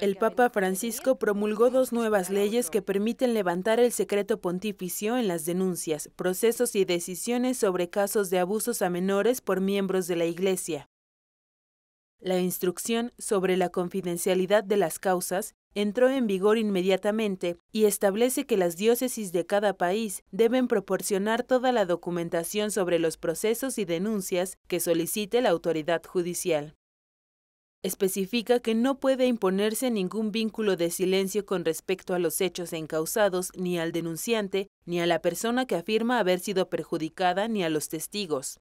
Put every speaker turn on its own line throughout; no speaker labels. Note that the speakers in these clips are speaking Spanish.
El Papa Francisco promulgó dos nuevas leyes que permiten levantar el secreto pontificio en las denuncias, procesos y decisiones sobre casos de abusos a menores por miembros de la Iglesia. La instrucción sobre la confidencialidad de las causas entró en vigor inmediatamente y establece que las diócesis de cada país deben proporcionar toda la documentación sobre los procesos y denuncias que solicite la autoridad judicial especifica que no puede imponerse ningún vínculo de silencio con respecto a los hechos encausados ni al denunciante, ni a la persona que afirma haber sido perjudicada, ni a los testigos.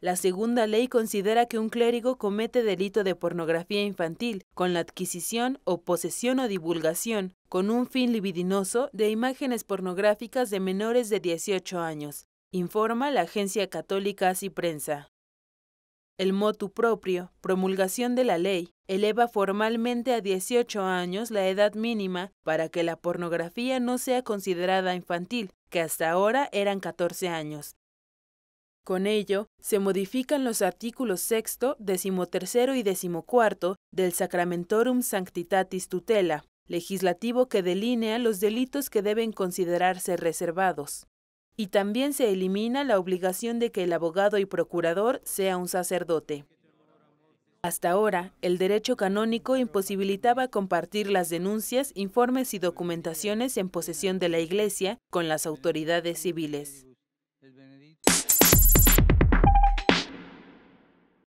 La segunda ley considera que un clérigo comete delito de pornografía infantil con la adquisición o posesión o divulgación, con un fin libidinoso, de imágenes pornográficas de menores de 18 años, informa la Agencia Católica y Prensa. El motu proprio, promulgación de la ley, eleva formalmente a 18 años la edad mínima para que la pornografía no sea considerada infantil, que hasta ahora eran 14 años. Con ello, se modifican los artículos sexto, decimotercero y decimocuarto del Sacramentorum Sanctitatis Tutela, legislativo que delinea los delitos que deben considerarse reservados y también se elimina la obligación de que el abogado y procurador sea un sacerdote. Hasta ahora, el derecho canónico imposibilitaba compartir las denuncias, informes y documentaciones en posesión de la Iglesia con las autoridades civiles.